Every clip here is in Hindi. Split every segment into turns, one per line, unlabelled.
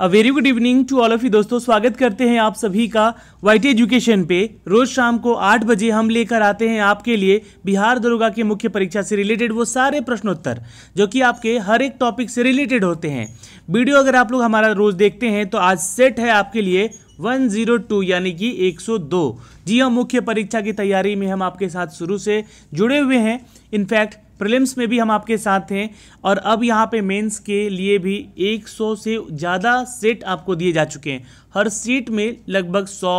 A very good evening to all of you दोस्तों स्वागत करते हैं आप सभी का वाइट एजुकेशन पे रोज शाम को आठ बजे हम लेकर आते हैं आपके लिए बिहार दरोगा के मुख्य परीक्षा से रिलेटेड वो सारे प्रश्नोत्तर जो कि आपके हर एक टॉपिक से रिलेटेड होते हैं वीडियो अगर आप लोग हमारा रोज देखते हैं तो आज सेट है आपके लिए 102 यानी कि 102 जी हाँ मुख्य परीक्षा की तैयारी में हम आपके साथ शुरू से जुड़े हुए हैं इनफैक्ट प्रीलिम्स में भी हम आपके साथ थे और अब यहाँ पे मेंस के लिए भी 100 से ज़्यादा सेट आपको दिए जा चुके हैं हर सीट में लगभग 100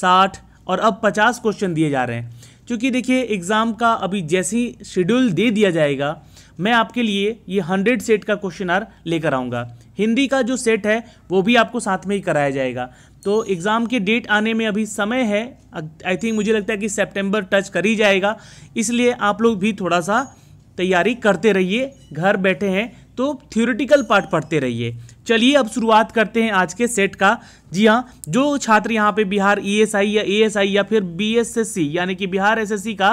60 और अब 50 क्वेश्चन दिए जा रहे हैं क्योंकि देखिए एग्ज़ाम का अभी जैसे ही शेड्यूल दे दिया जाएगा मैं आपके लिए ये हंड्रेड सेट का क्वेश्चन आर लेकर आऊँगा हिंदी का जो सेट है वो भी आपको साथ में ही कराया जाएगा तो एग्ज़ाम के डेट आने में अभी समय है आई थिंक मुझे लगता है कि सितंबर टच कर ही जाएगा इसलिए आप लोग भी थोड़ा सा तैयारी करते रहिए घर बैठे हैं तो थ्योरेटिकल पार्ट पढ़ते रहिए चलिए अब शुरुआत करते हैं आज के सेट का जी हाँ जो छात्र यहाँ पे बिहार ईएसआई e या एएसआई या फिर बीएसएससी यानी कि बिहार एसएससी का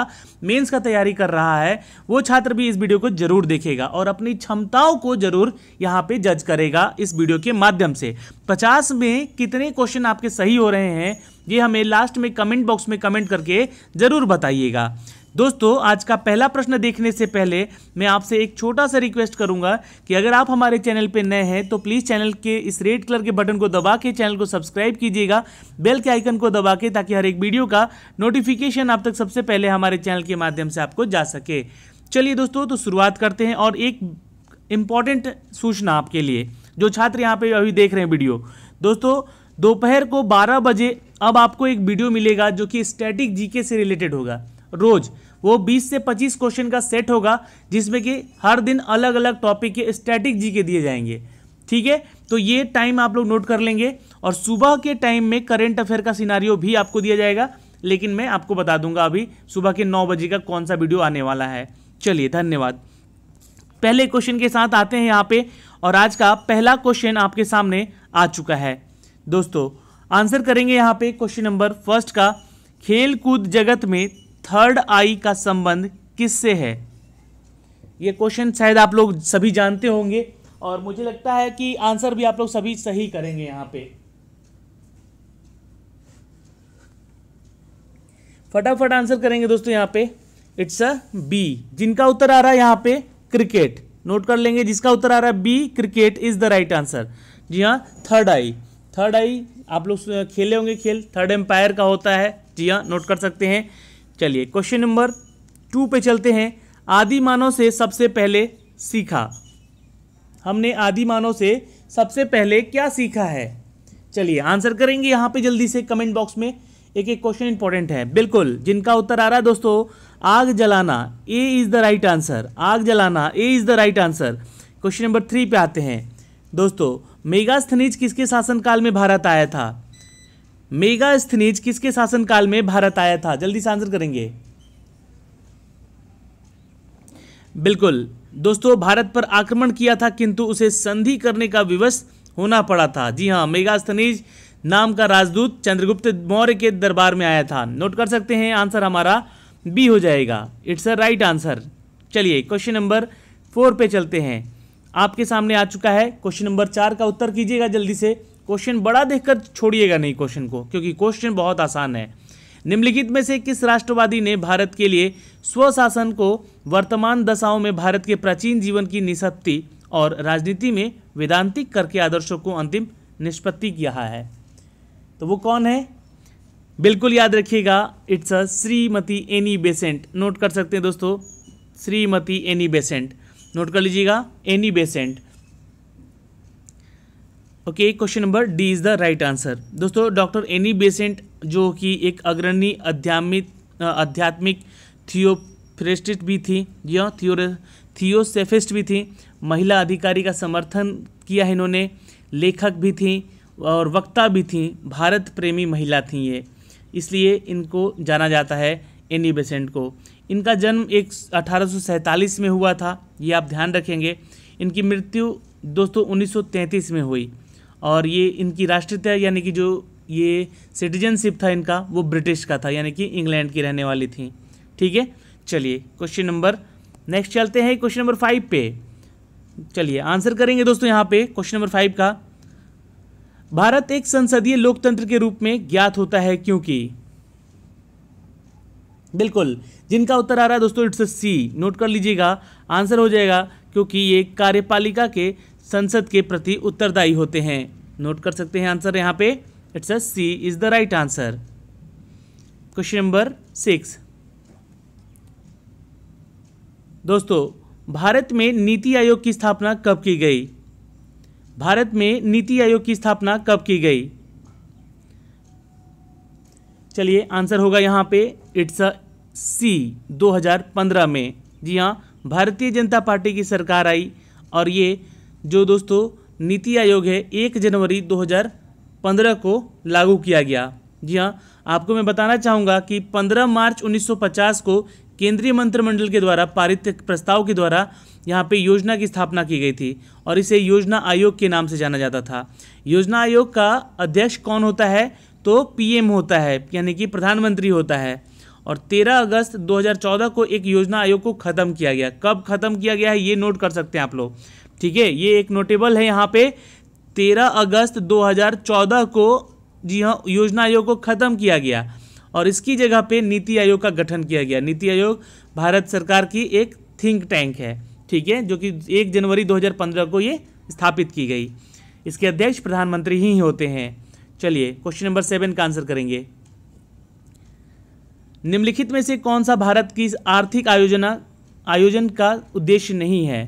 मेंस का तैयारी कर रहा है वो छात्र भी इस वीडियो को जरूर देखेगा और अपनी क्षमताओं को जरूर यहाँ पे जज करेगा इस वीडियो के माध्यम से पचास में कितने क्वेश्चन आपके सही हो रहे हैं ये हमें लास्ट में कमेंट बॉक्स में कमेंट करके ज़रूर बताइएगा दोस्तों आज का पहला प्रश्न देखने से पहले मैं आपसे एक छोटा सा रिक्वेस्ट करूंगा कि अगर आप हमारे चैनल पर नए हैं तो प्लीज़ चैनल के इस रेड कलर के बटन को दबा के चैनल को सब्सक्राइब कीजिएगा बेल के आइकन को दबा के ताकि हर एक वीडियो का नोटिफिकेशन आप तक सबसे पहले हमारे चैनल के माध्यम से आपको जा सके चलिए दोस्तों तो शुरुआत करते हैं और एक इम्पॉर्टेंट सूचना आपके लिए जो छात्र यहाँ पे अभी देख रहे हैं वीडियो दोस्तों दोपहर को बारह बजे अब आपको एक वीडियो मिलेगा जो कि स्टैटिक जीके से रिलेटेड होगा रोज वो 20 से 25 क्वेश्चन का सेट होगा जिसमें कि हर दिन अलग अलग टॉपिक के स्टैटिक जी के दिए जाएंगे ठीक है तो ये टाइम आप लोग नोट कर लेंगे और सुबह के टाइम में करेंट अफेयर का सिनारियो भी आपको दिया जाएगा लेकिन मैं आपको बता दूंगा अभी सुबह के नौ बजे का कौन सा वीडियो आने वाला है चलिए धन्यवाद पहले क्वेश्चन के साथ आते हैं यहाँ पे और आज का पहला क्वेश्चन आपके सामने आ चुका है दोस्तों आंसर करेंगे यहाँ पे क्वेश्चन नंबर फर्स्ट का खेल कूद जगत में थर्ड आई का संबंध किससे है ये क्वेश्चन शायद आप लोग सभी जानते होंगे और मुझे लगता है कि आंसर भी आप लोग सभी सही करेंगे यहां पे फटाफट आंसर करेंगे दोस्तों यहां पे इट्स अ बी जिनका उत्तर आ रहा है यहां पे क्रिकेट नोट कर लेंगे जिसका उत्तर आ रहा है B cricket is the right answer जी हाँ थर्ड आई थर्ड आई आप लोग खेले होंगे खेल थर्ड एम्पायर का होता है जी हाँ नोट कर सकते हैं चलिए क्वेश्चन नंबर टू पे चलते हैं आदि मानव से सबसे पहले सीखा हमने आदि मानव से सबसे पहले क्या सीखा है चलिए आंसर करेंगे यहाँ पे जल्दी से कमेंट बॉक्स में एक एक क्वेश्चन इंपॉर्टेंट है बिल्कुल जिनका उत्तर आ रहा है दोस्तों आग जलाना A is the right answer आग जलाना A is the right answer question number three पे आते हैं दोस्तों मेगास्थनीज किसके शासनकाल में भारत आया था मेगा स्थनीज किसके शासनकाल में भारत आया था जल्दी से आंसर करेंगे बिल्कुल दोस्तों भारत पर आक्रमण किया था किंतु उसे संधि करने का विवश होना पड़ा था जी हाँ मेगास्थनीज नाम का राजदूत चंद्रगुप्त मौर्य के दरबार में आया था नोट कर सकते हैं आंसर हमारा बी हो जाएगा इट्स अ राइट आंसर चलिए क्वेश्चन नंबर फोर पे चलते हैं आपके सामने आ चुका है क्वेश्चन नंबर चार का उत्तर कीजिएगा जल्दी से क्वेश्चन बड़ा देखकर छोड़िएगा नहीं क्वेश्चन को क्योंकि क्वेश्चन बहुत आसान है निम्नलिखित में से किस राष्ट्रवादी ने भारत के लिए स्वशासन को वर्तमान दशाओं में भारत के प्राचीन जीवन की निष्पत्ति और राजनीति में वेदांतिक करके आदर्शों को अंतिम निष्पत्ति किया है तो वो कौन है बिल्कुल याद रखिएगा it's a Shrimati Annie Besant note कर सकते हैं दोस्तों श्रीमती एनी बेसेंट नोट कर लीजिएगा Annie Besant okay question number D is the right answer दोस्तों डॉक्टर एनी बेसेंट जो कि एक अग्रणी अध्यात्मिक आध्यात्मिक थियोफ्रेस्टिस्ट भी थी या थियो थियोसेफिस्ट भी थी महिला अधिकारी का समर्थन किया है इन्होंने लेखक भी थी और वक्ता भी थी भारत प्रेमी महिला थी ये इसलिए इनको जाना जाता है एनी बेसेंट को इनका जन्म एक अठारह में हुआ था ये आप ध्यान रखेंगे इनकी मृत्यु दोस्तों 1933 में हुई और ये इनकी राष्ट्रीयता यानी कि जो ये सिटीजनशिप था इनका वो ब्रिटिश का था यानी कि इंग्लैंड की रहने वाली थी ठीक है चलिए क्वेश्चन नंबर नेक्स्ट चलते हैं क्वेश्चन नंबर फाइव पे चलिए आंसर करेंगे दोस्तों यहाँ पे क्वेश्चन नंबर फाइव का भारत एक संसदीय लोकतंत्र के रूप में ज्ञात होता है क्योंकि बिल्कुल जिनका उत्तर आ रहा है दोस्तों इट्स सी नोट कर लीजिएगा आंसर हो जाएगा क्योंकि ये कार्यपालिका के संसद के प्रति उत्तरदायी होते हैं नोट कर सकते हैं आंसर यहाँ पे it's a C is the right answer question number six दोस्तों भारत में नीति आयोग की स्थापना कब की गई भारत में नीति आयोग की स्थापना कब की गई चलिए आंसर होगा यहाँ पे इट्स अ सी 2015 में जी हाँ भारतीय जनता पार्टी की सरकार आई और ये जो दोस्तों नीति आयोग है एक जनवरी 2015 को लागू किया गया जी हाँ आपको मैं बताना चाहूँगा कि 15 मार्च 1950 को केंद्रीय मंत्रिमंडल के द्वारा पारित प्रस्ताव के द्वारा यहाँ पे योजना की स्थापना की गई थी और इसे योजना आयोग के नाम से जाना जाता था योजना आयोग का अध्यक्ष कौन होता है तो पीएम होता है यानी कि प्रधानमंत्री होता है और 13 अगस्त 2014 को एक योजना आयोग को ख़त्म किया गया कब ख़त्म किया गया है ये नोट कर सकते हैं आप लोग ठीक है ये एक नोटेबल है यहाँ पे तेरह अगस्त 2014 को जी हाँ योजना आयोग को ख़त्म किया गया और इसकी जगह पे नीति आयोग का गठन किया गया नीति आयोग भारत सरकार की एक थिंक टैंक है ठीक है जो कि एक जनवरी 2015 को ये स्थापित की गई इसके अध्यक्ष प्रधानमंत्री ही होते हैं चलिए क्वेश्चन नंबर सेवन का आंसर करेंगे निम्नलिखित में से कौन सा भारत की आर्थिक आयोजना आयोजन का उद्देश्य नहीं है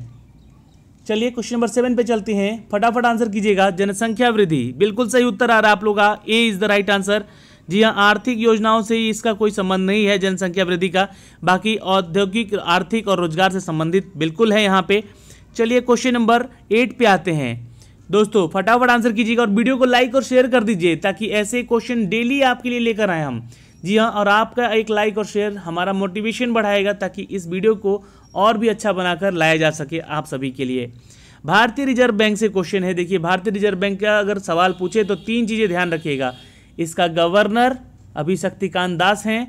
चलिए क्वेश्चन नंबर सेवन पे चलते हैं फटाफट आंसर कीजिएगा जनसंख्या वृद्धि बिल्कुल सही उत्तर आ रहा है आप लोग का A is the right answer जी हाँ आर्थिक योजनाओं से इसका कोई संबंध नहीं है जनसंख्या वृद्धि का बाकी औद्योगिक आर्थिक और रोजगार से संबंधित बिल्कुल है यहाँ पे चलिए क्वेश्चन नंबर एट पे आते हैं दोस्तों फटाफट आंसर कीजिएगा और वीडियो को लाइक और शेयर कर दीजिए ताकि ऐसे क्वेश्चन डेली आपके लिए लेकर आए हम जी हाँ और आपका एक लाइक और शेयर हमारा मोटिवेशन बढ़ाएगा ताकि इस वीडियो को और भी अच्छा बनाकर लाया जा सके आप सभी के लिए भारतीय रिजर्व बैंक से क्वेश्चन है देखिए भारतीय रिजर्व बैंक का अगर सवाल पूछे तो तीन चीज़ें ध्यान रखिएगा इसका गवर्नर अभी शक्तिकांत दास हैं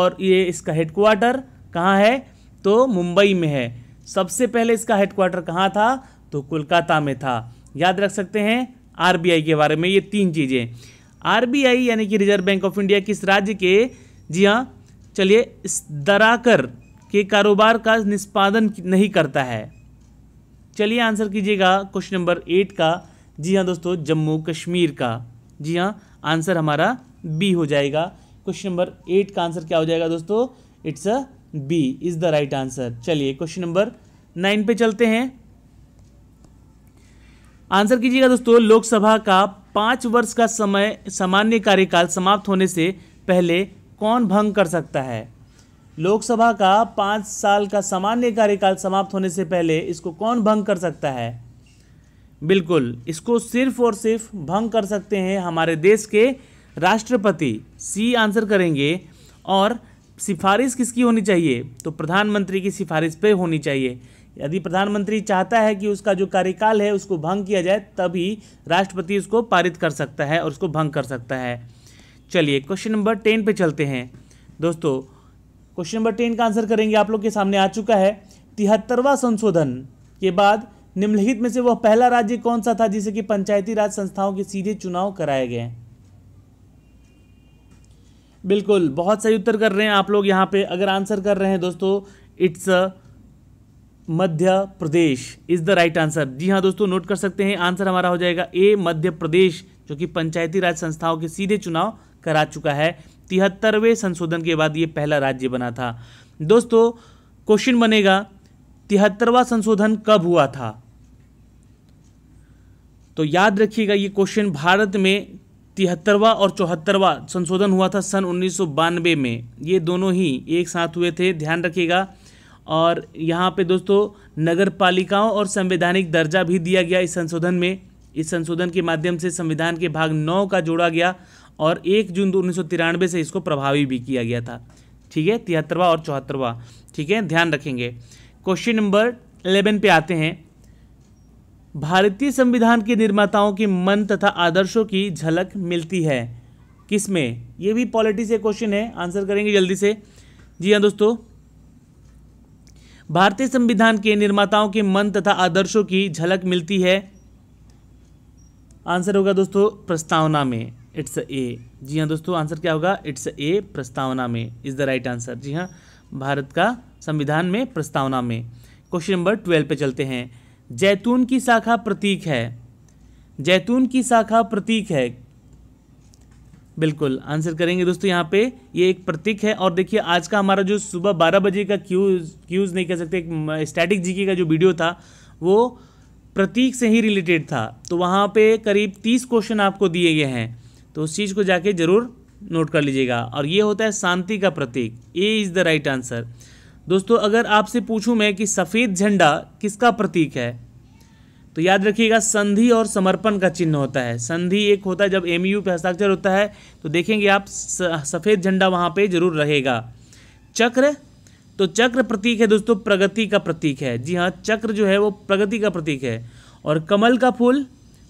और ये इसका हेडक्वार्टर कहाँ है तो मुंबई में है सबसे पहले इसका हेडक्वार्टर कहाँ था तो कोलकाता में था याद रख सकते हैं आरबीआई के बारे में ये तीन चीज़ें आरबीआई यानी कि रिजर्व बैंक ऑफ इंडिया किस राज्य के जी हाँ चलिए दराकर के कारोबार का निष्पादन नहीं करता है चलिए आंसर कीजिएगा क्वेश्चन नंबर एट का जी हाँ दोस्तों जम्मू कश्मीर का जी हाँ आंसर हमारा बी हो जाएगा क्वेश्चन नंबर एट का आंसर क्या हो जाएगा दोस्तों it's a B is the right answer चलिए क्वेश्चन नंबर नाइन पे चलते हैं आंसर कीजिएगा दोस्तों लोकसभा का पाँच वर्ष का समय सामान्य कार्यकाल समाप्त होने से पहले कौन भंग कर सकता है लोकसभा का पाँच साल का सामान्य कार्यकाल समाप्त होने से पहले इसको कौन भंग कर सकता है बिल्कुल इसको सिर्फ और सिर्फ भंग कर सकते हैं हमारे देश के राष्ट्रपति सी आंसर करेंगे और सिफारिश किसकी होनी चाहिए तो प्रधानमंत्री की सिफारिश पे होनी चाहिए यदि प्रधानमंत्री चाहता है कि उसका जो कार्यकाल है उसको भंग किया जाए तभी राष्ट्रपति उसको पारित कर सकता है और उसको भंग कर सकता है चलिए क्वेश्चन नंबर टेन पे चलते हैं दोस्तों क्वेश्चन नंबर टेन का आंसर करेंगे आप लोग के सामने आ चुका है तिहत्तरवा संशोधन के बाद निम्नलिखित में से वह पहला राज्य कौन सा था जिसे कि पंचायती राज संस्थाओं के सीधे चुनाव कराए गए बिल्कुल बहुत सही उत्तर कर रहे हैं आप लोग यहाँ पे अगर आंसर कर रहे हैं दोस्तों it's Madhya Pradesh is the right answer जी हाँ दोस्तों नोट कर सकते हैं आंसर हमारा हो जाएगा ए मध्य प्रदेश जो कि पंचायती राज संस्थाओं के सीधे चुनाव करा चुका है तिहत्तरवें संशोधन के बाद ये पहला राज्य बना था दोस्तों क्वेश्चन बनेगा तिहत्तरवा संशोधन कब हुआ था तो याद रखिएगा ये क्वेश्चन भारत में तिहत्तरवा और चौहत्तरवा संशोधन हुआ था सन उन्नीस में ये दोनों ही एक साथ हुए थे ध्यान रखिएगा और यहाँ पे दोस्तों नगर पालिकाओं और संवैधानिक दर्जा भी दिया गया इस संशोधन में इस संशोधन के माध्यम से संविधान के भाग नौ का जोड़ा गया और एक जून उन्नीस से इसको प्रभावी भी किया गया था ठीक है तिहत्तरवा और चौहत्तरवा ठीक है ध्यान रखेंगे क्वेश्चन नंबर एलेवन पे आते हैं भारतीय संविधान के निर्माताओं के मन तथा आदर्शों की झलक मिलती है किसमें ये भी पॉलिटी से क्वेश्चन है आंसर करेंगे जल्दी से जी हाँ दोस्तों भारतीय संविधान के निर्माताओं के मन तथा आदर्शों की झलक मिलती है आंसर होगा दोस्तों प्रस्तावना में इट्स ए जी हाँ दोस्तों आंसर क्या होगा इट्स ए प्रस्तावना में इज़ द राइट आंसर जी हाँ भारत का संविधान में प्रस्तावना में क्वेश्चन नंबर ट्वेल्व पे चलते हैं जैतून की शाखा प्रतीक है जैतून की शाखा प्रतीक है बिल्कुल आंसर करेंगे दोस्तों यहाँ पे ये एक प्रतीक है और देखिए आज का हमारा जो सुबह बारह बजे का क्यूज क्यूज नहीं कह सकते एक स्टैटिक जीके का जो वीडियो था वो प्रतीक से ही रिलेटेड था तो वहाँ पे करीब तीस क्वेश्चन आपको दिए गए हैं तो उस चीज़ को जाके ज़रूर नोट कर लीजिएगा और ये होता है शांति का प्रतीक A is the right answer दोस्तों अगर आपसे पूछूँ मैं कि सफ़ेद झंडा किसका प्रतीक है तो याद रखिएगा संधि और समर्पण का चिन्ह होता है संधि एक होता है जब एम पे हस्ताक्षर होता है तो देखेंगे आप सफ़ेद झंडा वहाँ पे जरूर रहेगा चक्र तो चक्र प्रतीक है दोस्तों प्रगति का प्रतीक है जी हाँ चक्र जो है वो प्रगति का प्रतीक है और कमल का फूल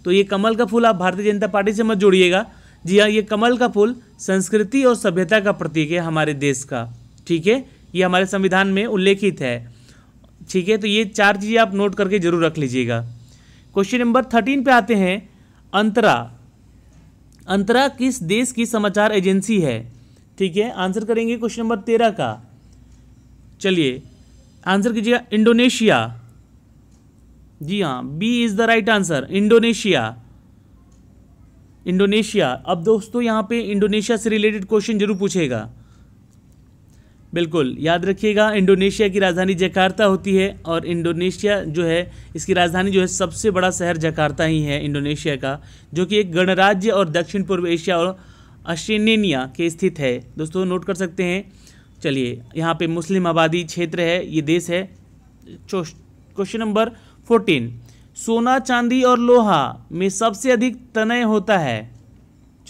तो ये कमल का फूल आप भारतीय जनता पार्टी से मत जोड़िएगा जी हाँ ये कमल का फूल संस्कृति और सभ्यता का प्रतीक है हमारे देश का ठीक है ये हमारे संविधान में उल्लेखित है ठीक है तो ये चार चीज़ें आप नोट करके जरूर रख लीजिएगा क्वेश्चन नंबर थर्टीन पे आते हैं अंतरा अंतरा किस देश की समाचार एजेंसी है ठीक है आंसर करेंगे क्वेश्चन नंबर तेरह का चलिए आंसर कीजिएगा इंडोनेशिया जी हाँ B is the right answer Indonesia Indonesia अब दोस्तों यहाँ पे इंडोनेशिया से रिलेटेड क्वेश्चन जरूर पूछेगा बिल्कुल याद रखिएगा इंडोनेशिया की राजधानी जकार्ता होती है और इंडोनेशिया जो है इसकी राजधानी जो है सबसे बड़ा शहर जकार्ता ही है इंडोनेशिया का जो कि एक गणराज्य और दक्षिण पूर्व एशिया और ऑस्ट्रेनिया के स्थित है दोस्तों नोट कर सकते हैं चलिए यहाँ पे मुस्लिम आबादी क्षेत्र है ये देश है क्वेश्चन नंबर फोर्टीन सोना चांदी और लोहा में सबसे अधिक तनय होता है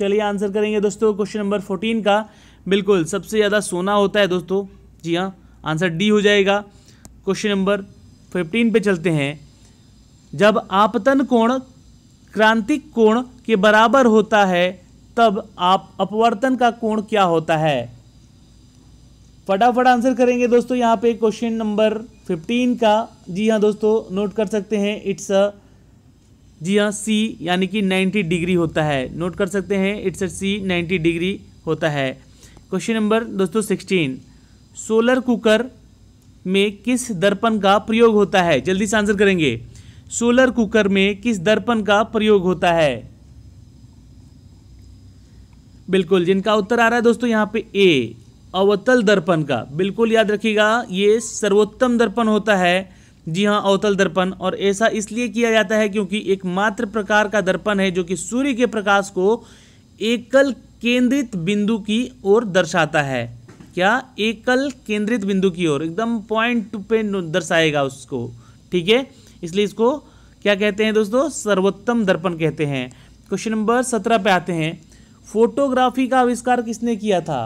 चलिए आंसर करेंगे दोस्तों क्वेश्चन नंबर फोर्टीन का बिल्कुल सबसे ज़्यादा सोना होता है दोस्तों जी हाँ आंसर डी हो जाएगा क्वेश्चन नंबर फिफ्टीन पे चलते हैं जब आपतन कोण क्रांतिक कोण के बराबर होता है तब आप अपवर्तन का कोण क्या होता है फटाफट आंसर करेंगे दोस्तों यहाँ पे क्वेश्चन नंबर फिफ्टीन का जी हाँ दोस्तों नोट कर सकते हैं इट्स अ जी हाँ सी यानी कि नाइन्टी डिग्री होता है नोट कर सकते हैं it's a C ninety degree होता है क्वेश्चन नंबर दोस्तों सिक्सटीन सोलर कुकर में किस दर्पण का प्रयोग होता है जल्दी से आंसर करेंगे सोलर कुकर में किस दर्पण का प्रयोग होता है बिल्कुल जिनका उत्तर आ रहा है दोस्तों यहाँ पे ए अवतल दर्पण का बिल्कुल याद रखिएगा ये सर्वोत्तम दर्पण होता है जी हाँ अवतल दर्पण और ऐसा इसलिए किया जाता है क्योंकि एकमात्र प्रकार का दर्पण है जो कि सूर्य के प्रकाश को एकल केंद्रित बिंदु की ओर दर्शाता है क्या एकल केंद्रित बिंदु की ओर एकदम पॉइंट पे दर्शाएगा उसको ठीक है इसलिए इसको क्या कहते हैं दोस्तों सर्वोत्तम दर्पण कहते हैं क्वेश्चन नंबर सत्रह पे आते हैं फोटोग्राफी का आविष्कार किसने किया था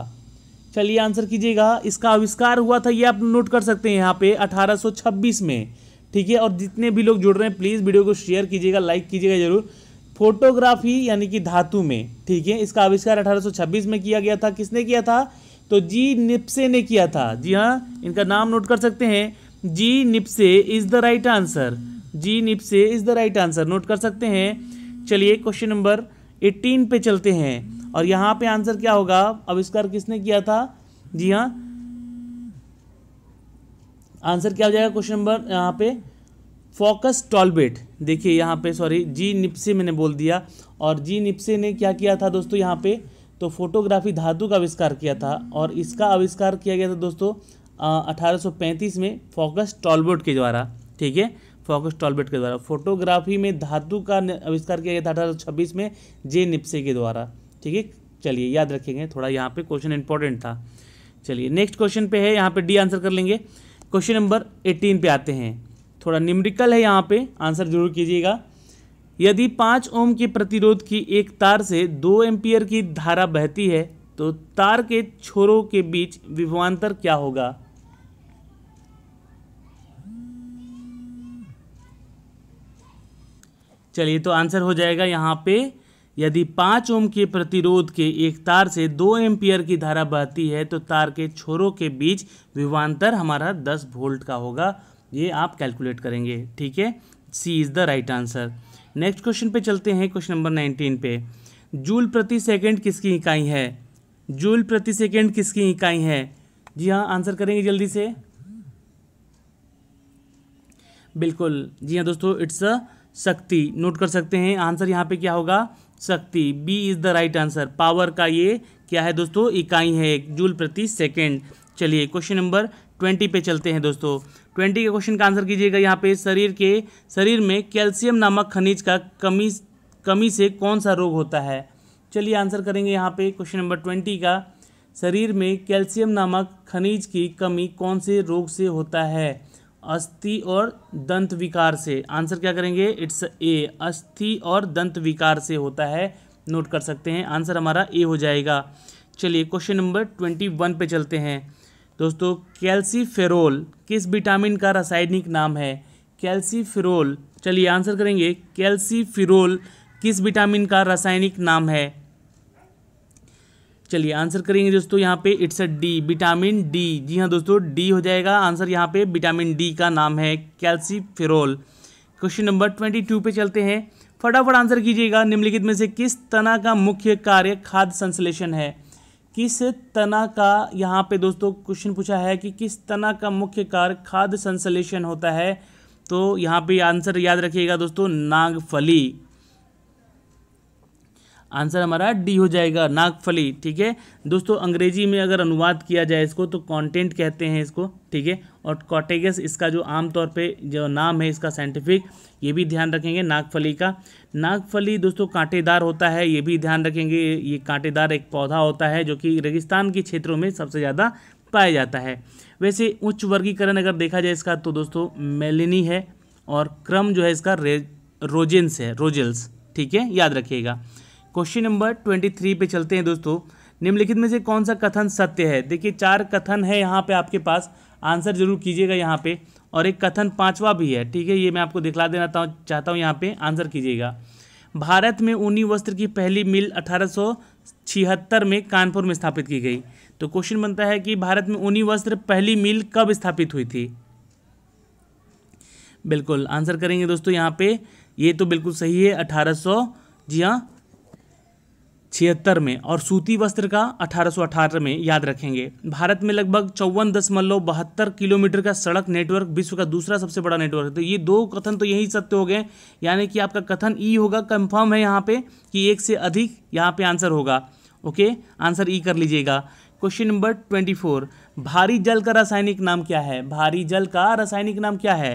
चलिए आंसर कीजिएगा इसका आविष्कार हुआ था ये आप नोट कर सकते हैं यहाँ पे 1826 में ठीक है और जितने भी लोग जुड़ रहे हैं प्लीज़ वीडियो को शेयर कीजिएगा लाइक कीजिएगा जरूर फोटोग्राफी यानी कि धातु में ठीक है इसका आविष्कार 1826 में किया गया था किसने किया था तो जी निप्से ने किया था जी हाँ इनका नाम नोट कर सकते हैं जी निप्से इज द राइट आंसर जी निप्से is the right answer note कर सकते हैं चलिए क्वेश्चन नंबर एट्टीन पे चलते हैं और यहाँ पे आंसर क्या होगा आविष्कार किसने किया था जी हाँ आंसर क्या हो जाएगा क्वेश्चन नंबर यहाँ पे फोकस टॉलबेट देखिए यहाँ पे सॉरी जी निप्से मैंने बोल दिया और जी निप्से ने क्या किया था दोस्तों यहाँ पे तो फोटोग्राफी धातु का आविष्कार किया था और इसका आविष्कार किया गया था दोस्तों अठारह में फोकस टॉलबेट के द्वारा ठीक है फोकस टॉलबेट के द्वारा फोटोग्राफी में धातु का आविष्कार किया गया था अठारह में जे निप्से के द्वारा ठीक है चलिए याद रखेंगे थोड़ा यहाँ पे क्वेश्चन इंपॉर्टेंट था चलिए नेक्स्ट क्वेश्चन पे है यहाँ पे डी आंसर कर लेंगे क्वेश्चन नंबर एटीन पे आते हैं थोड़ा निम्रिकल है यहाँ पे आंसर जरूर कीजिएगा यदि पाँच ओम के प्रतिरोध की एक तार से दो एम्पियर की धारा बहती है तो तार के छोरों के बीच विभवान्तर क्या होगा चलिए तो आंसर हो जाएगा यहाँ पे यदि पाँच ओम के प्रतिरोध के एक तार से दो एम्पियर की धारा बहती है तो तार के छोरों के बीच विभवान्तर हमारा दस वोल्ट का होगा ये आप कैलकुलेट करेंगे ठीक है C is the right answer next question पे चलते हैं क्वेश्चन नंबर नाइनटीन पे जूल प्रति सेकंड किसकी इकाई है जूल प्रति सेकंड किसकी इकाई है जी हाँ आंसर करेंगे जल्दी से बिल्कुल जी हाँ दोस्तों इट्स अ शक्ति नोट कर सकते हैं आंसर यहाँ पे क्या होगा शक्ति B is the right answer power का ये क्या है दोस्तों इकाई है एक जूल प्रति सेकेंड चलिए क्वेश्चन नंबर ट्वेंटी पे चलते हैं दोस्तों ट्वेंटी के क्वेश्चन का आंसर कीजिएगा यहाँ पे शरीर के शरीर में कैल्शियम नामक खनिज का कमी कमी से कौन सा रोग होता है चलिए आंसर करेंगे यहाँ पे क्वेश्चन नंबर ट्वेंटी का शरीर में कैल्शियम नामक खनिज की कमी कौन से रोग से होता है अस्थि और दंत विकार से आंसर क्या करेंगे इट्स ए अस्थि और दंत विकार से होता है नोट कर सकते हैं आंसर हमारा ए हो जाएगा चलिए क्वेश्चन नंबर ट्वेंटी वन पे चलते हैं दोस्तों कैल्सीफेरोल किस विटामिन का रासायनिक नाम है कैल्सीफेरोल चलिए आंसर करेंगे कैल्सीफिरोल किस विटामिन का रासायनिक नाम है चलिए आंसर करेंगे दोस्तों यहाँ पे it's a D vitamin D जी हाँ दोस्तों डी हो जाएगा आंसर यहाँ पे विटामिन डी का नाम है calciferol question number twenty two पे चलते हैं फटाफट आंसर कीजिएगा निम्नलिखित में से किस तना का मुख्य कार्य खाद्य संश्लेषण है किस तना का यहाँ पे दोस्तों क्वेश्चन पूछा है कि किस तना का मुख्य कार्य खाद्य संश्लेषण होता है तो यहाँ पे आंसर याद रखिएगा दोस्तों नागफली आंसर हमारा डी हो जाएगा नागफली ठीक है दोस्तों अंग्रेजी में अगर अनुवाद किया जाए इसको तो कंटेंट कहते हैं इसको ठीक है और कॉटेगस इसका जो आमतौर पे जो नाम है इसका साइंटिफिक ये भी ध्यान रखेंगे नागफली का नागफली दोस्तों कांटेदार होता है ये भी ध्यान रखेंगे ये कांटेदार एक पौधा होता है जो कि रेगिस्तान के क्षेत्रों में सबसे ज़्यादा पाया जाता है वैसे उच्च वर्गीकरण अगर देखा जाए इसका तो दोस्तों मेलिनी है और क्रम जो है इसका रोजेंस है रोजेल्स ठीक है याद रखिएगा क्वेश्चन नंबर ट्वेंटी थ्री पे चलते हैं दोस्तों निम्नलिखित में से कौन सा कथन सत्य है देखिए चार कथन है यहाँ पे आपके पास आंसर जरूर कीजिएगा यहाँ पे और एक कथन पाँचवा भी है ठीक है ये मैं आपको दिखला देना चाहता हूँ यहाँ पे आंसर कीजिएगा भारत में ऊनी वस्त्र की पहली मिल अठारह में कानपुर में स्थापित की गई तो क्वेश्चन बनता है कि भारत में ऊनी वस्त्र पहली मिल कब स्थापित हुई थी बिल्कुल आंसर करेंगे दोस्तों यहाँ पे ये तो बिल्कुल सही है सौ जी हाँ छिहत्तर में और सूती वस्त्र का अठारह में याद रखेंगे भारत में लगभग चौवन दशमलव बहत्तर किलोमीटर का सड़क नेटवर्क विश्व का दूसरा सबसे बड़ा नेटवर्क है तो ये दो कथन तो यही सत्य हो गए यानी कि आपका कथन ई होगा कंफर्म है यहाँ पे कि एक से अधिक यहाँ पे आंसर होगा ओके आंसर ई कर लीजिएगा क्वेश्चन नंबर ट्वेंटी फोर भारी जल का रासायनिक नाम क्या है भारी जल का रासायनिक नाम क्या है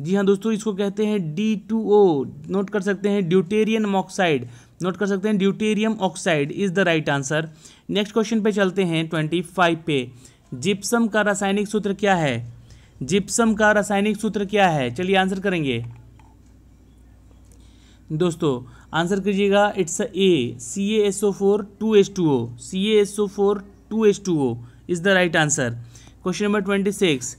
जी हाँ दोस्तों इसको कहते हैं डी टू ओ नोट कर सकते हैं ड्यूटेरियन मॉक्साइड नोट कर सकते हैं deuterium oxide is the right answer next question पे चलते हैं ट्वेंटी फाइव पे जिप्सम का रासायनिक सूत्र क्या है जिप्सम का रासायनिक सूत्र क्या है चलिए आंसर करेंगे दोस्तों आंसर कीजिएगा it's A C S O four two H two O C S O four two H two O is the right answer question number twenty six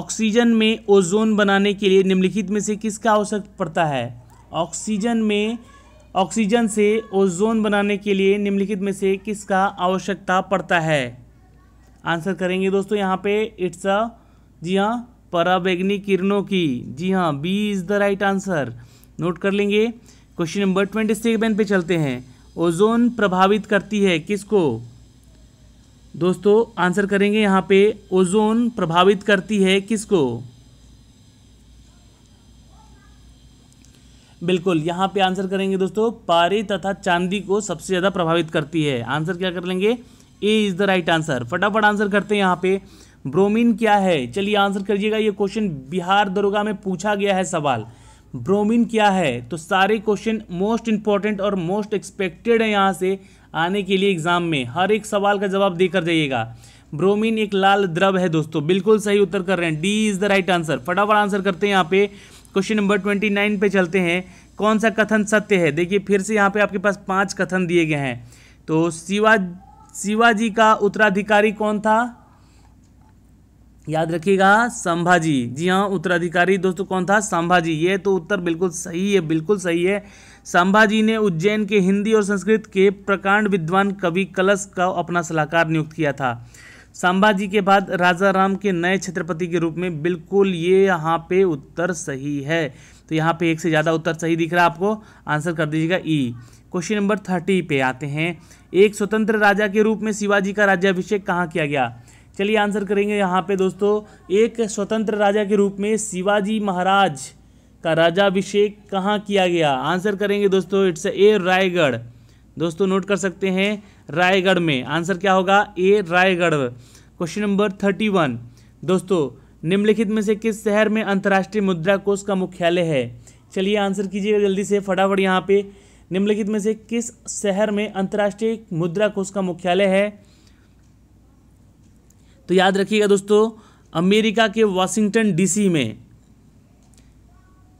oxygen में ओजोन बनाने के लिए निम्नलिखित में से किसका आवश्यक पड़ता है ऑक्सीजन में ऑक्सीजन से ओजोन बनाने के लिए निम्नलिखित में से किसका आवश्यकता पड़ता है आंसर करेंगे दोस्तों यहाँ पे इट्स अ जी हाँ पराबैग्नी किरणों की जी हाँ B is the right answer note कर लेंगे क्वेश्चन नंबर ट्वेंटी सेवन पे चलते हैं ओजोन प्रभावित करती है किसको दोस्तों आंसर करेंगे यहाँ पे ओजोन प्रभावित करती है किसको बिल्कुल यहाँ पे आंसर करेंगे दोस्तों पारे तथा चांदी को सबसे ज़्यादा प्रभावित करती है आंसर क्या कर लेंगे A is the right answer फटाफट आंसर करते हैं यहाँ पे ब्रोमीन क्या है चलिए आंसर करिएगा ये क्वेश्चन बिहार दरोगा में पूछा गया है सवाल ब्रोमीन क्या है तो सारे क्वेश्चन मोस्ट इंपॉर्टेंट और मोस्ट एक्सपेक्टेड है यहाँ से आने के लिए एग्जाम में हर एक सवाल का जवाब देकर जाइएगा ब्रोमीन एक लाल द्रव है दोस्तों बिल्कुल सही उत्तर कर रहे हैं D is the right answer फटाफट आंसर करते हैं यहाँ पे क्वेश्चन नंबर ट्वेंटी नाइन पे चलते हैं कौन सा कथन सत्य है देखिए फिर से यहाँ पे आपके पास पांच कथन दिए गए हैं तो शिवा शिवाजी का उत्तराधिकारी कौन था याद रखिएगा संभाजी जी हाँ उत्तराधिकारी दोस्तों कौन था संभाजी ये तो उत्तर बिल्कुल सही है बिल्कुल सही है संभाजी ने उज्जैन के हिंदी और संस्कृत के प्रकांड विद्वान कवि कलश का अपना सलाहकार नियुक्त किया था संभाजी के बाद राजा राम के नए छत्रपति के रूप में बिल्कुल ये यहाँ पे उत्तर सही है तो यहाँ पे एक से ज़्यादा उत्तर सही दिख रहा है आपको आंसर कर दीजिएगा E e। Question number thirty पे आते हैं एक स्वतंत्र राजा के रूप में शिवाजी का राज्याभिषेक कहाँ किया गया चलिए आंसर करेंगे यहाँ पे दोस्तों एक स्वतंत्र राजा के रूप में शिवाजी महाराज का राजाभिषेक कहाँ किया गया आंसर करेंगे दोस्तों इट्स ए रायगढ़ दोस्तों नोट कर सकते हैं रायगढ़ में आंसर क्या होगा A Raigarh question number thirty one दोस्तों निम्नलिखित में से किस शहर में अंतर्राष्ट्रीय मुद्रा कोष का मुख्यालय है चलिए आंसर कीजिएगा जल्दी से फटाफट यहाँ पे निम्नलिखित में से किस शहर में अंतर्राष्ट्रीय मुद्रा कोष का मुख्यालय है तो याद रखिएगा दोस्तों अमेरिका के वाशिंगटन डीसी में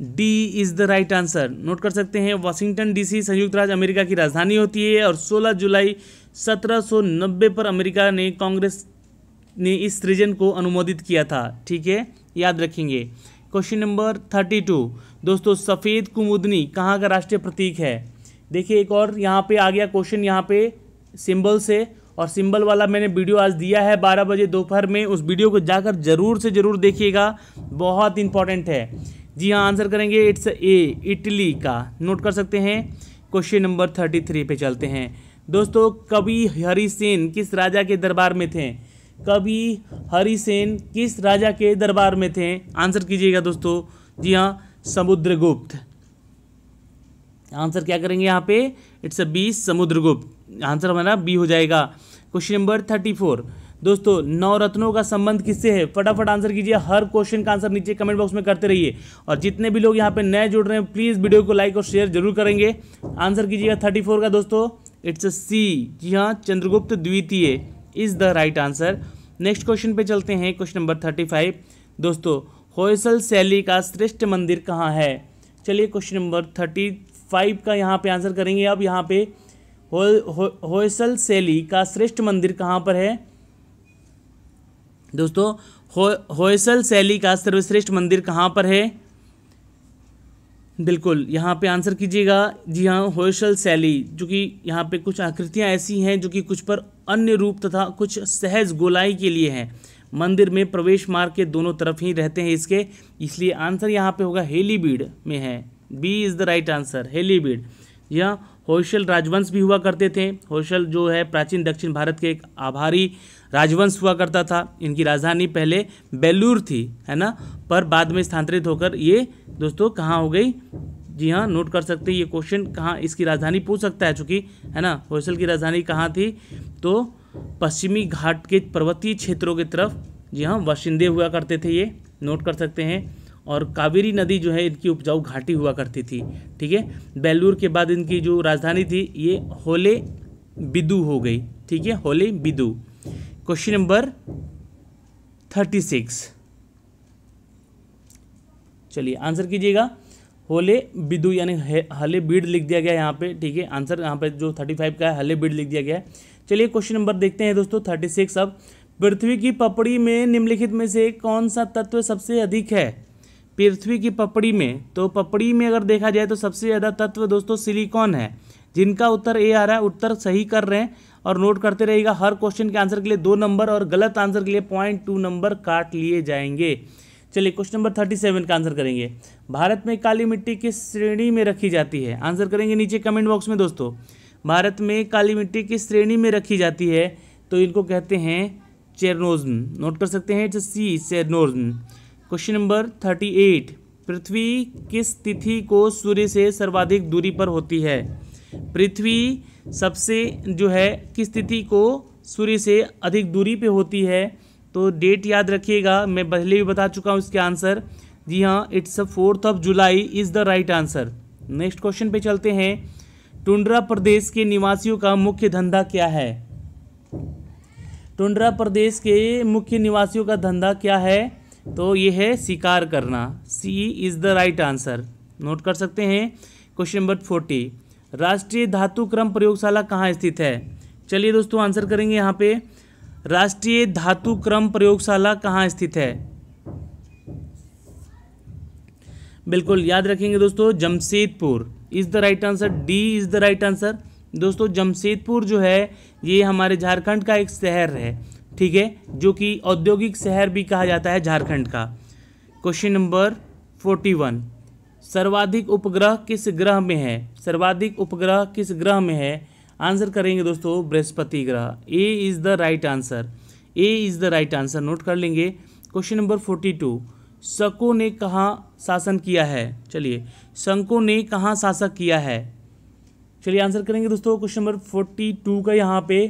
D is the right answer note कर सकते हैं वाशिंगटन डीसी संयुक्त राज्य अमेरिका की राजधानी होती है और 16 जुलाई 1790 पर अमेरिका ने कांग्रेस ने इस रीजन को अनुमोदित किया था ठीक है याद रखेंगे क्वेश्चन नंबर थर्टी टू दोस्तों सफ़ेद कुमुदनी कहाँ का राष्ट्रीय प्रतीक है देखिए एक और यहाँ पे आ गया क्वेश्चन यहाँ पे सिंबल से और सिंबल वाला मैंने वीडियो आज दिया है बारह बजे दोपहर में उस वीडियो को जाकर ज़रूर से ज़रूर देखिएगा बहुत इंपॉर्टेंट है जी हाँ आंसर करेंगे इट्स ए इटली का नोट कर सकते हैं क्वेश्चन नंबर थर्टी थ्री पे चलते हैं दोस्तों कवि हरिसेन किस राजा के दरबार में थे कवि हरिसेन किस राजा के दरबार में थे आंसर कीजिएगा दोस्तों जी हाँ समुद्रगुप्त आंसर क्या करेंगे यहाँ पे इट्स बी समुद्रगुप्त आंसर हमारा बी हो जाएगा क्वेश्चन नंबर थर्टी फोर दोस्तों नवरत्नों का संबंध किससे है फटाफट आंसर कीजिए हर क्वेश्चन का आंसर नीचे कमेंट बॉक्स में करते रहिए और जितने भी लोग यहाँ पे नए जुड़ रहे हैं प्लीज़ वीडियो को लाइक और शेयर जरूर करेंगे आंसर कीजिएगा थर्टी फोर का दोस्तों इट्स अ सी जी हाँ चंद्रगुप्त द्वितीय is the right answer next question पे चलते हैं क्वेश्चन नंबर थर्टी फाइव दोस्तों होयसल शैली का श्रेष्ठ मंदिर कहाँ है चलिए क्वेश्चन नंबर थर्टी फाइव का यहाँ पे आंसर करेंगे अब यहाँ पे हो, हो, होयसल शैली का श्रेष्ठ मंदिर कहाँ पर है दोस्तों हो, होयसल शैली का सर्वश्रेष्ठ मंदिर कहाँ पर है बिल्कुल यहाँ पे आंसर कीजिएगा जी हाँ होयसल शैली जो कि यहाँ पे कुछ आकृतियाँ ऐसी हैं जो कि कुछ पर अन्य रूप तथा कुछ सहज गोलाई के लिए हैं मंदिर में प्रवेश मार्ग के दोनों तरफ ही रहते हैं इसके इसलिए आंसर यहाँ पे होगा हेलीबीड में है B is the right answer Halebid यह होशल राजवंश भी हुआ करते थे होशल जो है प्राचीन दक्षिण भारत के एक आभारी राजवंश हुआ करता था इनकी राजधानी पहले बेलूर थी है ना पर बाद में स्थानांतरित होकर ये दोस्तों कहाँ हो गई जी हाँ नोट कर सकते हैं ये क्वेश्चन कहाँ इसकी राजधानी पूछ सकता है चूँकि है ना होसल की राजधानी कहाँ थी तो पश्चिमी घाट के पर्वतीय क्षेत्रों की तरफ जी हाँ वाशिंदे हुआ करते थे ये नोट कर सकते हैं और कावेरी नदी जो है इनकी उपजाऊ घाटी हुआ करती थी ठीक है बेलूर के बाद इनकी जो राजधानी थी ये होले बिदु हो गई ठीक है Halebidu question number thirty six चलिए आंसर कीजिएगा होले बिदु यानी हले बीड लिख दिया गया यहाँ पे ठीक है आंसर यहाँ पे जो थर्टी फाइव का है हले बीड लिख दिया गया है चलिए क्वेश्चन नंबर देखते हैं दोस्तों थर्टी सिक्स अब पृथ्वी की पपड़ी में निम्नलिखित में से कौन सा तत्व सबसे अधिक है पृथ्वी की पपड़ी में तो पपड़ी में अगर देखा जाए तो सबसे ज़्यादा तत्व दोस्तों सिलिकॉन है जिनका उत्तर ए आ रहा है उत्तर सही कर रहे हैं और नोट करते रहिएगा हर क्वेश्चन के आंसर के लिए दो नंबर और गलत आंसर के लिए पॉइंट टू नंबर काट लिए जाएंगे चलिए क्वेश्चन नंबर थर्टी सेवन का आंसर करेंगे भारत में काली मिट्टी किस श्रेणी में रखी जाती है आंसर करेंगे नीचे कमेंट बॉक्स में दोस्तों भारत में काली मिट्टी किस श्रेणी में रखी जाती है तो इनको कहते हैं चेरनोजन नोट कर सकते हैं it's C chernozem question number thirty eight पृथ्वी किस तिथि को सूर्य से सर्वाधिक दूरी पर होती है पृथ्वी सबसे जो है किस तिथि को सूर्य से अधिक दूरी पे होती है तो डेट याद रखिएगा मैं पहले भी बता चुका हूँ इसके आंसर जी हाँ it's a fourth of July is the right answer next question पे चलते हैं टुंडरा प्रदेश के निवासियों का मुख्य धंधा क्या है टुंड्रा प्रदेश के मुख्य निवासियों का धंधा क्या है तो ये है शिकार करना C is the right answer note कर सकते हैं क्वेश्चन नंबर फोर्टी राष्ट्रीय धातु क्रम प्रयोगशाला कहाँ स्थित है चलिए दोस्तों आंसर करेंगे यहाँ पे राष्ट्रीय धातु क्रम प्रयोगशाला कहाँ स्थित है बिल्कुल याद रखेंगे दोस्तों Jamshedpur is the right answer D is the right answer दोस्तों जमशेदपुर जो है ये हमारे झारखंड का एक शहर है ठीक है जो कि औद्योगिक शहर भी कहा जाता है झारखंड का क्वेश्चन नंबर फोर्टी वन सर्वाधिक उपग्रह किस ग्रह में है सर्वाधिक उपग्रह किस ग्रह में है आंसर करेंगे दोस्तों बृहस्पति ग्रह A is the right answer A is the right answer note कर लेंगे क्वेश्चन नंबर फोर्टी टू शको ने कहाँ शासन किया है चलिए शंको ने कहाँ शासक किया है चलिए आंसर करेंगे दोस्तों क्वेश्चन नंबर फोर्टी टू का यहाँ पे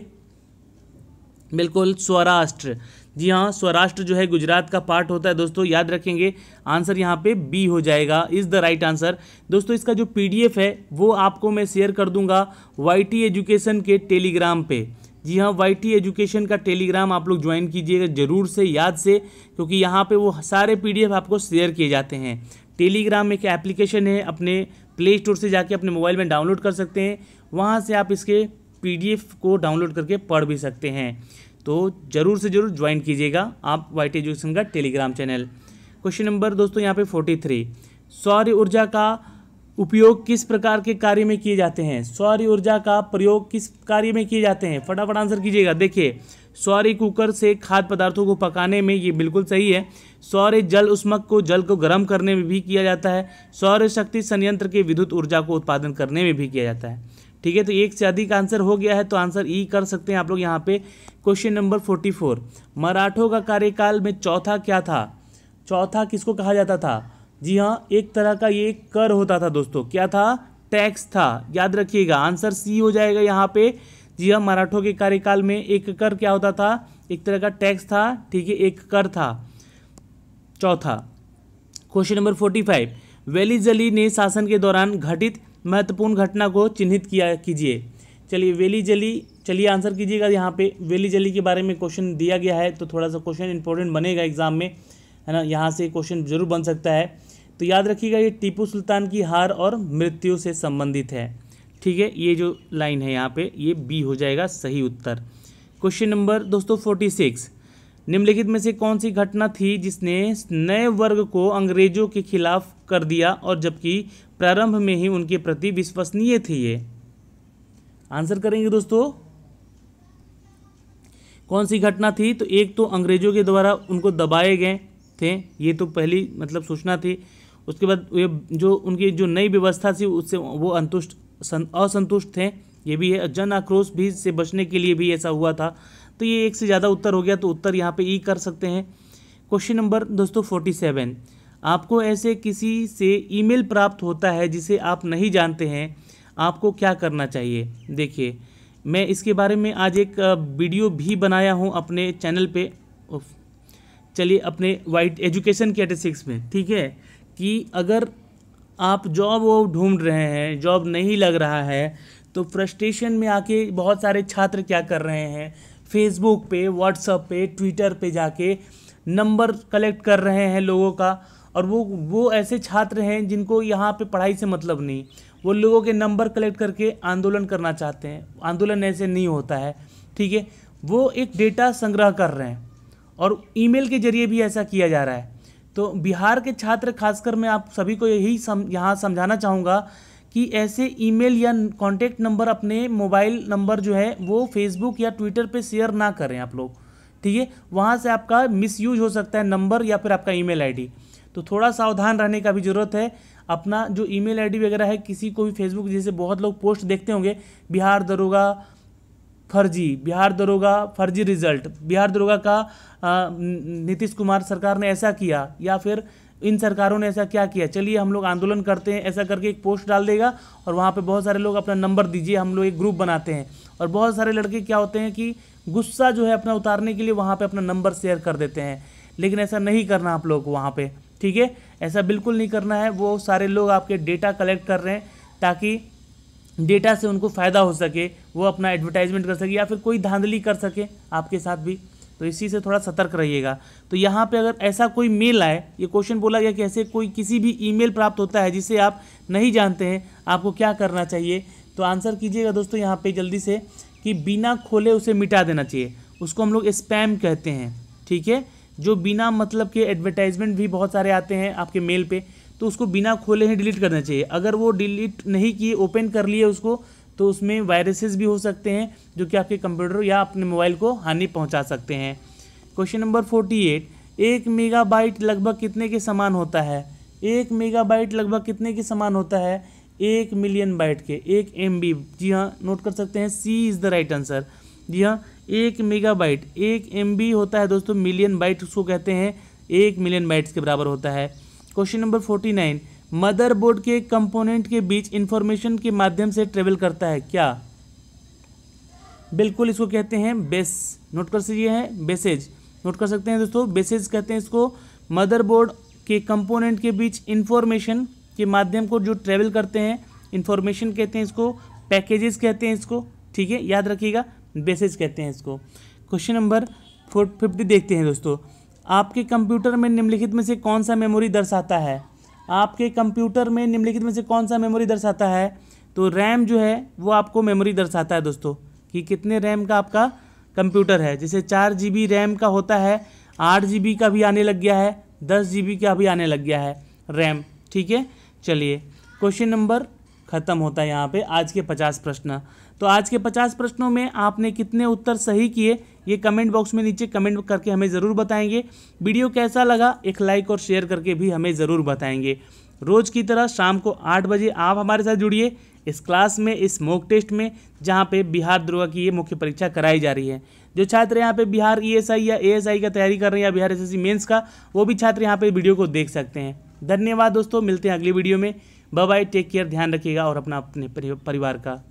बिल्कुल स्वराष्ट्र जी हाँ स्वराष्ट्र जो है गुजरात का पार्ट होता है दोस्तों याद रखेंगे आंसर यहाँ पे बी हो जाएगा इज़ द राइट आंसर दोस्तों इसका जो पीडीएफ है वो आपको मैं शेयर कर दूंगा वाईटी एजुकेशन के टेलीग्राम पे जी हाँ वाईटी एजुकेशन का टेलीग्राम आप लोग ज्वाइन कीजिएगा ज़रूर से याद से क्योंकि यहाँ पर वो सारे पी आपको शेयर किए जाते हैं टेलीग्राम एक एप्लीकेशन है अपने प्ले स्टोर से जाके अपने मोबाइल में डाउनलोड कर सकते हैं वहाँ से आप इसके पीडीएफ को डाउनलोड करके पढ़ भी सकते हैं तो ज़रूर से ज़रूर ज्वाइन कीजिएगा आप वाइट एजुकेशन का टेलीग्राम चैनल क्वेश्चन नंबर दोस्तों यहाँ पे फोर्टी थ्री सौर ऊर्जा का उपयोग किस प्रकार के कार्य में किए जाते हैं सौर ऊर्जा का प्रयोग किस कार्य में किए जाते हैं फटाफट आंसर कीजिएगा देखिए सौर कुकर से खाद्य पदार्थों को पकाने में ये बिल्कुल सही है सौर जल उष्मक को जल को गर्म करने में भी किया जाता है सौर शक्ति संयंत्र के विद्युत ऊर्जा को उत्पादन करने में भी किया जाता है ठीक है तो एक से अधिक आंसर हो गया है तो आंसर ई कर सकते हैं आप लोग यहाँ पे क्वेश्चन नंबर फोर्टी फोर मराठों का कार्यकाल में चौथा क्या था चौथा किसको कहा जाता था जी हाँ एक तरह का ये कर होता था दोस्तों क्या था टैक्स था याद रखिएगा आंसर सी हो जाएगा यहाँ पे जी हाँ मराठों के कार्यकाल में एक कर क्या होता था एक तरह का टैक्स था ठीक है एक कर था चौथा question number forty five Wellesley ने शासन के दौरान घटित महत्वपूर्ण घटना को चिन्हित किया कीजिए चलिए वेली जली चलिए आंसर कीजिएगा यहाँ पे वेली जली के बारे में क्वेश्चन दिया गया है तो थोड़ा सा क्वेश्चन इंपॉर्टेंट बनेगा एग्जाम में है ना यहाँ से क्वेश्चन जरूर बन सकता है तो याद रखिएगा ये टीपू सुल्तान की हार और मृत्यु से संबंधित है ठीक है ये जो लाइन है यहाँ पे ये बी हो जाएगा सही उत्तर क्वेश्चन नंबर दोस्तों फोर्टी सिक्स निम्नलिखित में से कौन सी घटना थी जिसने नए वर्ग को अंग्रेजों के खिलाफ कर दिया और जबकि प्रारंभ में ही उनके प्रति विश्वसनीय थे ये आंसर करेंगे दोस्तों कौन सी घटना थी तो एक तो अंग्रेजों के द्वारा उनको दबाए गए थे ये तो पहली मतलब सूचना थी उसके बाद ये जो उनकी जो नई व्यवस्था थी उससे वो अंतुष्ट असंतुष्ट थे ये भी है जन आक्रोश भी से बचने के लिए भी ऐसा हुआ था तो ये एक से ज़्यादा उत्तर हो गया तो उत्तर यहाँ पे ई कर सकते हैं क्वेश्चन नंबर दोस्तों फोर्टी सेवन आपको ऐसे किसी से ईमेल प्राप्त होता है जिसे आप नहीं जानते हैं आपको क्या करना चाहिए देखिए मैं इसके बारे में आज एक वीडियो भी बनाया हूँ अपने चैनल पे चलिए अपने वाइट एजुकेशन कैटेसिक्स में ठीक है कि अगर आप जॉब वो ढूंढ रहे हैं जॉब नहीं लग रहा है तो फ्रस्ट्रेशन में आके बहुत सारे छात्र क्या कर रहे हैं फेसबुक पे व्हाट्सअप पे ट्विटर पे जाके नंबर कलेक्ट कर रहे हैं लोगों का और वो वो ऐसे छात्र हैं जिनको यहाँ पे पढ़ाई से मतलब नहीं वो लोगों के नंबर कलेक्ट करके आंदोलन करना चाहते हैं आंदोलन ऐसे नहीं होता है ठीक है वो एक डेटा संग्रह कर रहे हैं और ईमेल के जरिए भी ऐसा किया जा रहा है तो बिहार के छात्र खासकर मैं आप सभी को यही सम यहाँ समझाना चाहूँगा कि ऐसे ईमेल या कॉन्टैक्ट नंबर अपने मोबाइल नंबर जो है वो फेसबुक या ट्विटर पे शेयर ना करें आप लोग ठीक है वहाँ से आपका मिसयूज हो सकता है नंबर या फिर आपका ईमेल आईडी तो थोड़ा सावधान रहने का भी ज़रूरत है अपना जो ईमेल आईडी वगैरह है किसी को भी फेसबुक जैसे बहुत लोग पोस्ट देखते होंगे बिहार दरोगा फर्जी बिहार दरोगा फर्जी रिजल्ट बिहार दरोगा का नीतीश कुमार सरकार ने ऐसा किया या फिर इन सरकारों ने ऐसा क्या किया चलिए हम लोग आंदोलन करते हैं ऐसा करके एक पोस्ट डाल देगा और वहाँ पे बहुत सारे लोग अपना नंबर दीजिए हम लोग एक ग्रुप बनाते हैं और बहुत सारे लड़के क्या होते हैं कि गुस्सा जो है अपना उतारने के लिए वहाँ पे अपना नंबर शेयर कर देते हैं लेकिन ऐसा नहीं करना आप लोग वहाँ पर ठीक है ऐसा बिल्कुल नहीं करना है वो सारे लोग आपके डेटा कलेक्ट कर रहे हैं ताकि डेटा से उनको फ़ायदा हो सके वो अपना एडवर्टाइजमेंट कर सके या फिर कोई धांधली कर सके आपके साथ भी तो इसी से थोड़ा सतर्क रहिएगा तो यहाँ पे अगर ऐसा कोई मेल आए ये क्वेश्चन बोला गया कि ऐसे कोई किसी भी ईमेल प्राप्त होता है जिसे आप नहीं जानते हैं आपको क्या करना चाहिए तो आंसर कीजिएगा दोस्तों यहाँ पे जल्दी से कि बिना खोले उसे मिटा देना चाहिए उसको हम लोग स्पैम कहते हैं ठीक है जो बिना मतलब के एडवर्टाइजमेंट भी बहुत सारे आते हैं आपके मेल पे तो उसको बिना खोले ही डिलीट करना चाहिए अगर वो डिलीट नहीं किए ओपन कर लिए उसको तो उसमें वायरसेस भी हो सकते हैं जो कि आपके कंप्यूटर या अपने मोबाइल को हानि पहुंचा सकते हैं क्वेश्चन नंबर फोर्टी एट एक मेगाबाइट लगभग कितने के समान होता है एक मेगाबाइट लगभग कितने के समान होता है एक मिलियन बाइट के एक एम जी हाँ नोट कर सकते हैं C is the right answer जी हाँ एक मेगाबाइट एक एम होता है दोस्तों मिलियन बाइट उसको कहते हैं एक मिलियन बाइट्स के बराबर होता है question number forty nine motherboard के कंपोनेंट के बीच इंफॉर्मेशन के माध्यम से ट्रेवल करता है क्या बिल्कुल इसको कहते हैं बेस नोट कर सकते है बेसेज नोट कर सकते हैं दोस्तों बेसेज कहते हैं इसको मदरबोर्ड के कंपोनेंट के बीच इंफॉर्मेशन के माध्यम को जो ट्रेवल करते हैं इंफॉर्मेशन कहते हैं इसको पैकेजेस कहते हैं इसको ठीक है याद रखिएगा बेसिस कहते हैं इसको क्वेश्चन नंबर फोर फिफ्टी देखते हैं दोस्तों आपके कंप्यूटर में निम्नलिखित में से कौन सा मेमोरी दर्शाता है आपके कंप्यूटर में निम्नलिखित में से कौन सा मेमोरी दर्शाता है तो रैम जो है वो आपको मेमोरी दर्शाता है दोस्तों कि कितने रैम का आपका कंप्यूटर है जैसे चार जी रैम का होता है आठ जी का भी आने लग गया है दस जी का भी आने लग गया है रैम ठीक है चलिए क्वेश्चन नंबर ख़त्म होता है यहाँ पे आज के पचास प्रश्न तो आज के पचास प्रश्नों में आपने कितने उत्तर सही किए ये कमेंट बॉक्स में नीचे कमेंट करके हमें ज़रूर बताएंगे वीडियो कैसा लगा एक लाइक और शेयर करके भी हमें ज़रूर बताएंगे रोज़ की तरह शाम को आठ बजे आप हमारे साथ जुड़िए इस क्लास में इस मॉक टेस्ट में जहाँ पे बिहार दुर्गा की ये मुख्य परीक्षा कराई जा रही है जो छात्र यहाँ पे बिहार ईएसआई e या एएसआई का तैयारी कर रहे हैं या बिहार एसएससी मेंस का वो भी छात्र यहाँ पे वीडियो को देख सकते हैं धन्यवाद दोस्तों मिलते हैं अगली वीडियो में बाय टेक केयर ध्यान रखिएगा और अपना अपने परिवार का